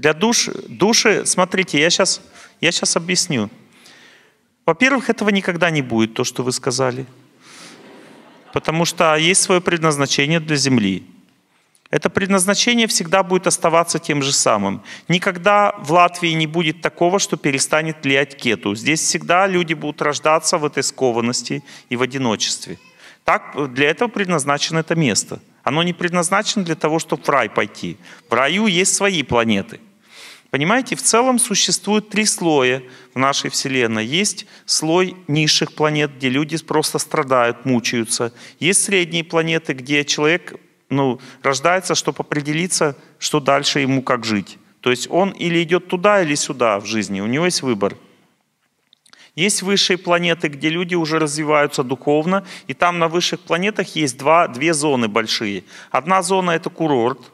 Для душ, души, смотрите, я сейчас, я сейчас объясню. Во-первых, этого никогда не будет, то, что вы сказали. Потому что есть свое предназначение для Земли. Это предназначение всегда будет оставаться тем же самым. Никогда в Латвии не будет такого, что перестанет влиять кету. Здесь всегда люди будут рождаться в этой скованности и в одиночестве. Так, для этого предназначено это место. Оно не предназначено для того, чтобы в рай пойти. В раю есть свои планеты – Понимаете, в целом существует три слоя в нашей Вселенной. Есть слой низших планет, где люди просто страдают, мучаются. Есть средние планеты, где человек ну, рождается, чтобы определиться, что дальше ему как жить. То есть он или идет туда, или сюда в жизни. У него есть выбор. Есть высшие планеты, где люди уже развиваются духовно, и там на высших планетах есть два, две зоны большие. Одна зона — это курорт,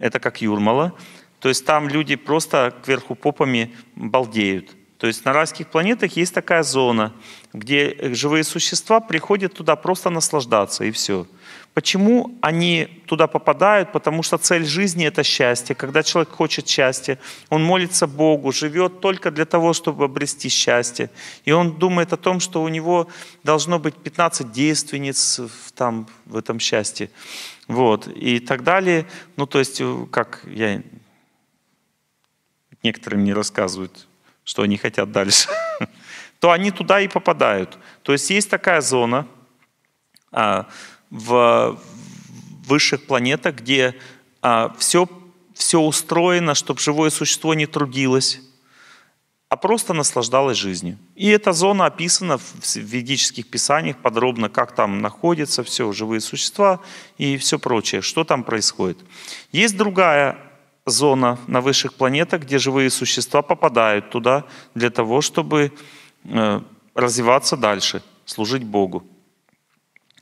это как Юрмала. То есть там люди просто кверху попами балдеют. То есть на райских планетах есть такая зона, где э, живые существа приходят туда просто наслаждаться, и все. Почему они туда попадают? Потому что цель жизни — это счастье. Когда человек хочет счастья, он молится Богу, живет только для того, чтобы обрести счастье. И он думает о том, что у него должно быть 15 действенниц в, там, в этом счастье. Вот, и так далее. Ну, то есть, э, как я Некоторым не рассказывают, что они хотят дальше, то они туда и попадают. То есть есть такая зона а, в высших планетах, где а, все, все устроено, чтобы живое существо не трудилось, а просто наслаждалось жизнью. И эта зона описана в ведических писаниях подробно, как там находятся все живые существа и все прочее, что там происходит. Есть другая зона на высших планетах, где живые существа попадают туда для того, чтобы э, развиваться дальше, служить Богу.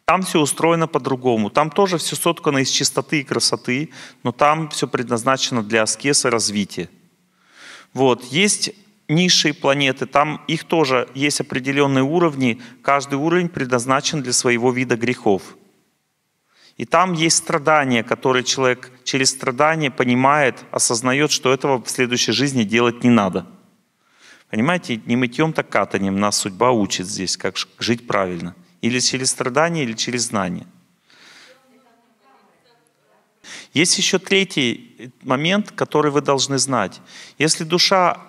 Там все устроено по-другому. Там тоже все соткано из чистоты и красоты, но там все предназначено для аскеза развития. Вот. Есть низшие планеты, там их тоже есть определенные уровни. Каждый уровень предназначен для своего вида грехов. И там есть страдания, которые человек через страдания понимает, осознает, что этого в следующей жизни делать не надо. Понимаете, не мытьем, так катанием нас судьба учит здесь, как жить правильно. Или через страдания, или через знания. Есть еще третий э, момент, который вы должны знать. Если душа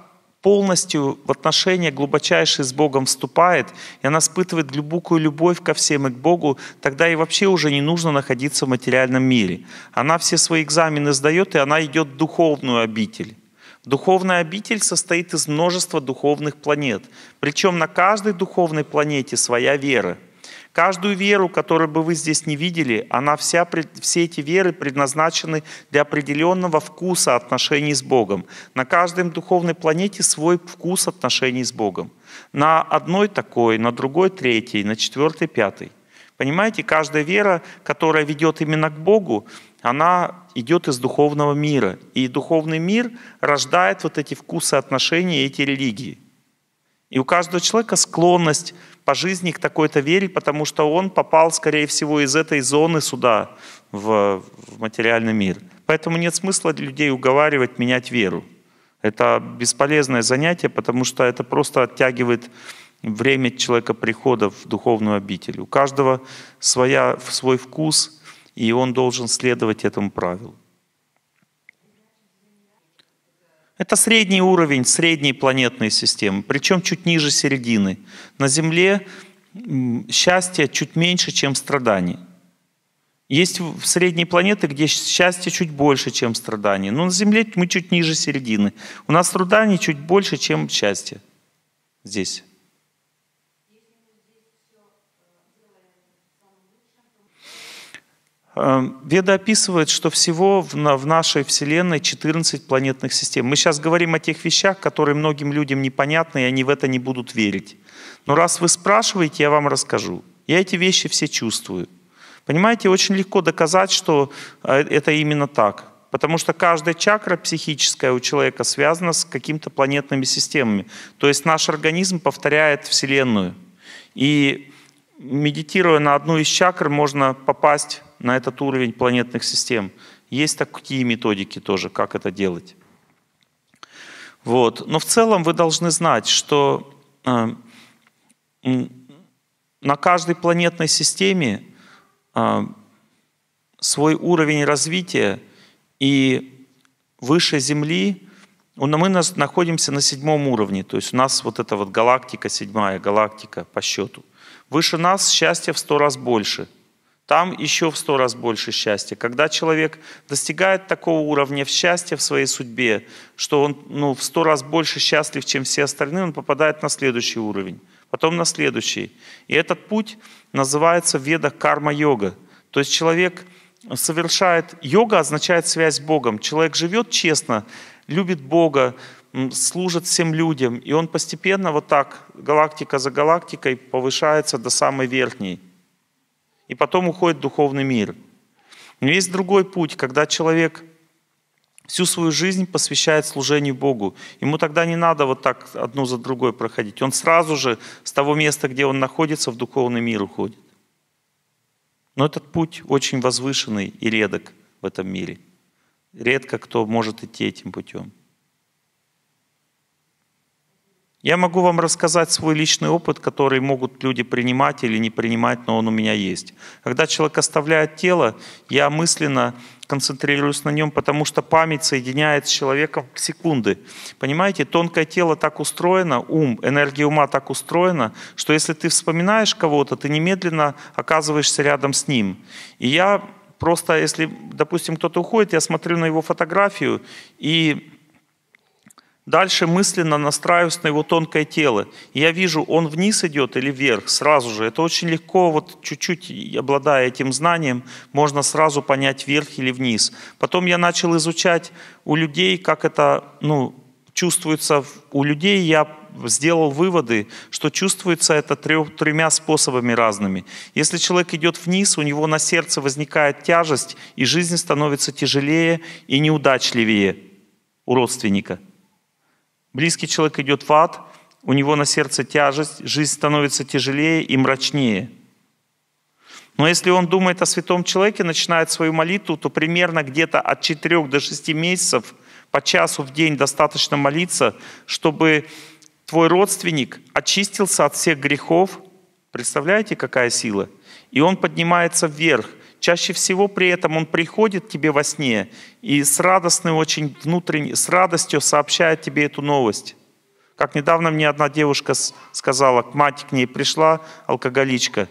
полностью в отношения глубочайшие с Богом вступает, и она испытывает глубокую любовь ко всем и к Богу, тогда ей вообще уже не нужно находиться в материальном мире. Она все свои экзамены сдает, и она идет в духовную обитель. Духовная обитель состоит из множества духовных планет. Причем на каждой духовной планете своя вера – Каждую веру, которую бы вы здесь не видели, она вся, все эти веры предназначены для определенного вкуса отношений с Богом. На каждой духовной планете свой вкус отношений с Богом. На одной такой, на другой третьей, на четвертой пятой. Понимаете, каждая вера, которая ведет именно к Богу, она идет из духовного мира. И духовный мир рождает вот эти вкусы отношений, эти религии – и у каждого человека склонность по жизни к такой-то вере, потому что он попал, скорее всего, из этой зоны сюда, в, в материальный мир. Поэтому нет смысла людей уговаривать менять веру. Это бесполезное занятие, потому что это просто оттягивает время человека прихода в духовную обитель. У каждого своя, свой вкус, и он должен следовать этому правилу. Это средний уровень средней планетной системы, причем чуть ниже середины. На Земле счастье чуть меньше, чем страданий. Есть средние планеты, где счастье чуть больше, чем страдания. Но на Земле мы чуть ниже середины. У нас страдания чуть больше, чем счастье здесь. Эм, Веда описывает, что всего в нашей Вселенной 14 планетных систем. Мы сейчас говорим о тех вещах, которые многим людям непонятны, и они в это не будут верить. Но раз вы спрашиваете, я вам расскажу. Я эти вещи все чувствую. Понимаете, очень легко доказать, что э, это именно так. Потому что каждая чакра психическая у человека связана с какими-то планетными системами. То есть наш организм повторяет Вселенную. И медитируя на одну из чакр, можно попасть на этот уровень планетных систем. Есть такие методики тоже, как это делать. Вот. Но в целом вы должны знать, что э, на каждой планетной системе э, свой уровень развития и выше Земли мы находимся на седьмом уровне, то есть у нас вот эта вот галактика, седьмая галактика по счету – Выше нас счастье в сто раз больше. Там еще в сто раз больше счастья. Когда человек достигает такого уровня в счастья в своей судьбе, что он ну, в сто раз больше счастлив, чем все остальные, он попадает на следующий уровень, потом на следующий. И этот путь называется в ведах карма-йога. То есть человек совершает... Йога означает связь с Богом. Человек живет честно, любит Бога, служит всем людям. И он постепенно вот так, галактика за галактикой, повышается до самой верхней. И потом уходит в духовный мир. Но есть другой путь, когда человек всю свою жизнь посвящает служению Богу. Ему тогда не надо вот так одну за другой проходить. Он сразу же с того места, где он находится, в духовный мир уходит. Но этот путь очень возвышенный и редок в этом мире. Редко кто может идти этим путем. Я могу вам рассказать свой личный опыт, который могут люди принимать или не принимать, но он у меня есть. Когда человек оставляет тело, я мысленно концентрируюсь на нем, потому что память соединяет с человеком секунды. Понимаете, тонкое тело так устроено, ум, энергия ума так устроена, что если ты вспоминаешь кого-то, ты немедленно оказываешься рядом с ним. И я просто, если, допустим, кто-то уходит, я смотрю на его фотографию и Дальше мысленно настраиваюсь на его тонкое тело. И я вижу, он вниз идет или вверх сразу же. Это очень легко, вот чуть-чуть обладая этим знанием, можно сразу понять, вверх или вниз. Потом я начал изучать у людей, как это ну, чувствуется у людей. Я сделал выводы, что чувствуется это трех, тремя способами разными. Если человек идет вниз, у него на сердце возникает тяжесть, и жизнь становится тяжелее и неудачливее у родственника – Близкий человек идет в ад, у него на сердце тяжесть, жизнь становится тяжелее и мрачнее. Но если он думает о святом человеке, начинает свою молитву, то примерно где-то от 4 до 6 месяцев по часу в день достаточно молиться, чтобы твой родственник очистился от всех грехов. Представляете, какая сила? И он поднимается вверх – Чаще всего при этом он приходит к тебе во сне и с радостной очень внутренней, с радостью сообщает тебе эту новость. Как недавно мне одна девушка сказала, к мать к ней пришла, алкоголичка.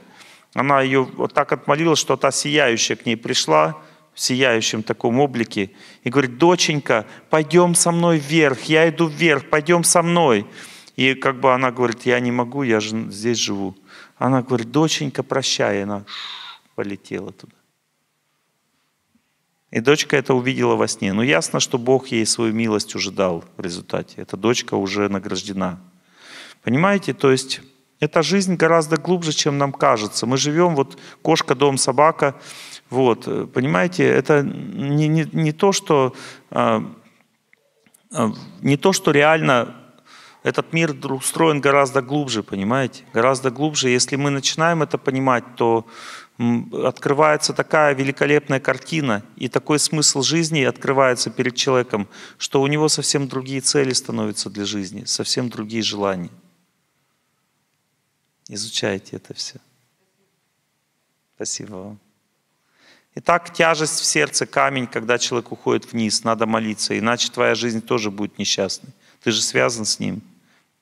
Она ее вот так отмолила, что та сияющая к ней пришла, в сияющем таком облике, и говорит, доченька, пойдем со мной вверх, я иду вверх, пойдем со мной. И как бы она говорит, я не могу, я же здесь живу. Она говорит, доченька, прощай. она полетела туда. И дочка это увидела во сне. Но ясно, что Бог ей свою милость уже дал в результате. Эта дочка уже награждена. Понимаете, то есть эта жизнь гораздо глубже, чем нам кажется. Мы живем, вот кошка, дом, собака. Вот, понимаете, это не, не, не то, что а, а, не то, что реально этот мир устроен гораздо глубже, понимаете? Гораздо глубже. Если мы начинаем это понимать, то открывается такая великолепная картина и такой смысл жизни открывается перед человеком, что у него совсем другие цели становятся для жизни, совсем другие желания. Изучайте это все. Спасибо вам. Итак, тяжесть в сердце, камень, когда человек уходит вниз, надо молиться, иначе твоя жизнь тоже будет несчастной. Ты же связан с ним.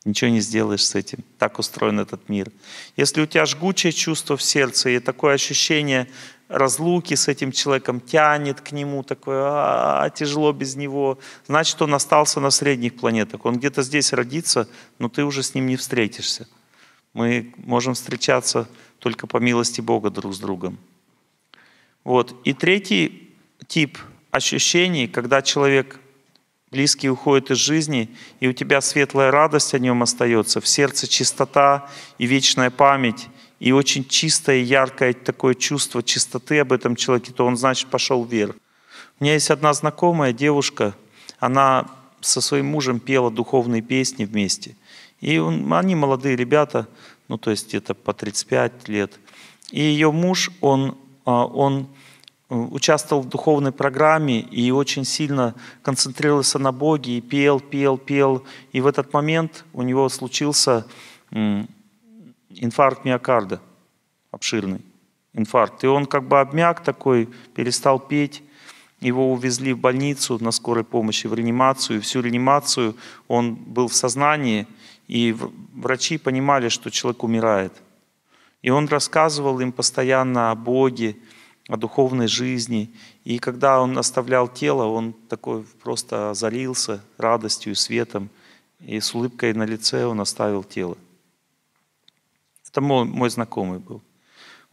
Ничего не сделаешь с этим. Так устроен этот мир. Если у тебя жгучее чувство в сердце и такое ощущение разлуки с этим человеком, тянет к нему, такое «А, а тяжело без него, значит, он остался на средних планетах. Он где-то здесь родится, но ты уже с ним не встретишься. Мы можем встречаться только по милости Бога друг с другом. Вот. И третий тип ощущений, когда человек близкие уходят из жизни, и у тебя светлая радость о нем остается, в сердце чистота и вечная память, и очень чистое, яркое такое чувство чистоты об этом человеке, то он, значит, пошел вверх. У меня есть одна знакомая девушка, она со своим мужем пела духовные песни вместе. И он, они молодые ребята, ну то есть это по 35 лет. И ее муж, он, а, он Э, участвовал в духовной программе и очень сильно концентрировался на Боге и пел, пел, пел. И в этот момент у него случился инфаркт миокарда обширный, инфаркт. И он как бы обмяк такой, перестал петь. Его увезли в больницу на скорой помощи, в реанимацию. И всю реанимацию он был в сознании, и врачи понимали, что человек умирает. И он рассказывал им постоянно о Боге, о духовной жизни. И когда он оставлял тело, он такой просто залился радостью и светом, и с улыбкой на лице он оставил тело. Это мой, мой знакомый был.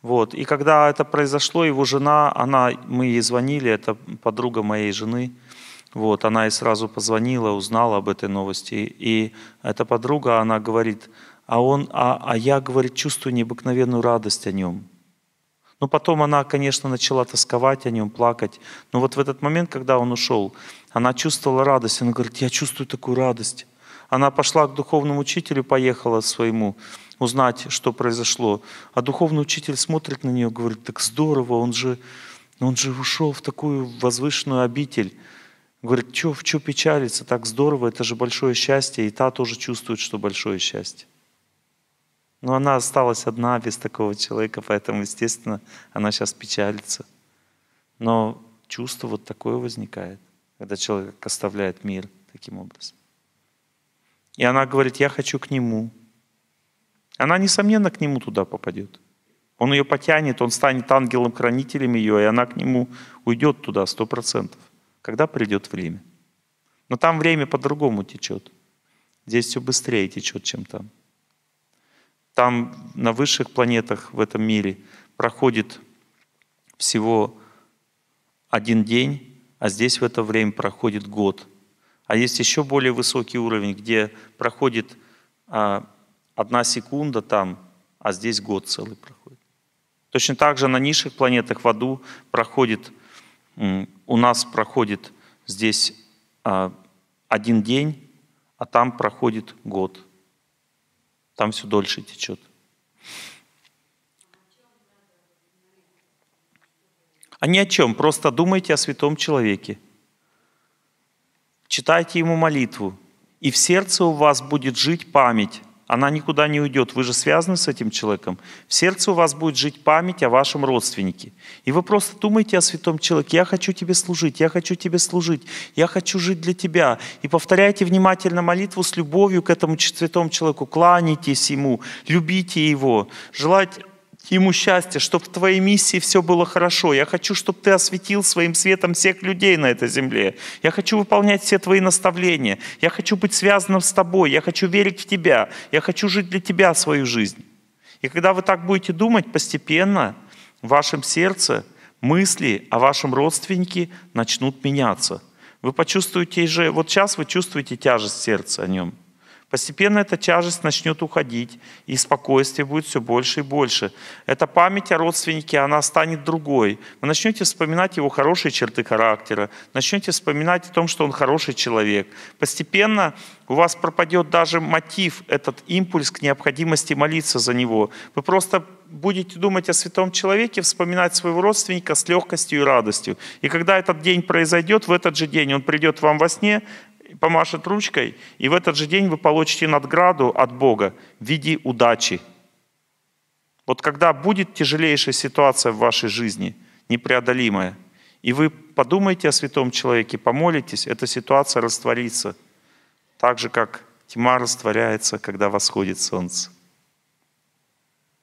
Вот. И когда это произошло, его жена, она, мы ей звонили, это подруга моей жены, вот, она и сразу позвонила, узнала об этой новости. И эта подруга, она говорит, а, он, а, а я, говорит, чувствую необыкновенную радость о нем. Но потом она, конечно, начала тосковать о нем, плакать. Но вот в этот момент, когда он ушел, она чувствовала радость. Она говорит, я чувствую такую радость. Она пошла к духовному учителю, поехала своему узнать, что произошло. А духовный учитель смотрит на нее, говорит, так здорово, он же, он же ушел в такую возвышенную обитель. Говорит, что печалиться, так здорово, это же большое счастье. И та тоже чувствует, что большое счастье. Но она осталась одна без такого человека, поэтому, естественно, она сейчас печалится. Но чувство вот такое возникает, когда человек оставляет мир таким образом. И она говорит, я хочу к нему. Она, несомненно, к нему туда попадет. Он ее потянет, он станет ангелом-хранителем ее, и она к нему уйдет туда сто процентов, когда придет время. Но там время по-другому течет. Здесь все быстрее течет, чем там. Там на высших планетах в этом мире проходит всего один день, а здесь в это время проходит год. А есть еще более высокий уровень, где проходит а, одна секунда там, а здесь год целый проходит. Точно так же на низших планетах в аду проходит, у нас проходит здесь а, один день, а там проходит год. Там все дольше течет. А ни о чем, просто думайте о святом человеке. Читайте ему молитву, и в сердце у вас будет жить память она никуда не уйдет. Вы же связаны с этим человеком. В сердце у вас будет жить память о вашем родственнике. И вы просто думаете о святом человеке. Я хочу тебе служить, я хочу тебе служить, я хочу жить для тебя. И повторяйте внимательно молитву с любовью к этому святому человеку. Кланяйтесь ему, любите его. Желать ему счастье, чтобы в твоей миссии все было хорошо. Я хочу, чтобы ты осветил своим светом всех людей на этой земле. Я хочу выполнять все твои наставления. Я хочу быть связанным с тобой. Я хочу верить в тебя. Я хочу жить для тебя свою жизнь. И когда вы так будете думать, постепенно в вашем сердце мысли о вашем родственнике начнут меняться. Вы почувствуете же, вот сейчас вы чувствуете тяжесть сердца о нем – Постепенно эта тяжесть начнет уходить, и спокойствие будет все больше и больше. Эта память о родственнике, она станет другой. Вы начнете вспоминать его хорошие черты характера, начнете вспоминать о том, что он хороший человек. Постепенно у вас пропадет даже мотив, этот импульс к необходимости молиться за него. Вы просто будете думать о святом человеке, вспоминать своего родственника с легкостью и радостью. И когда этот день произойдет, в этот же день он придет вам во сне, помашет ручкой, и в этот же день вы получите награду от Бога в виде удачи. Вот когда будет тяжелейшая ситуация в вашей жизни, непреодолимая, и вы подумаете о святом человеке, помолитесь, эта ситуация растворится, так же, как тьма растворяется, когда восходит солнце.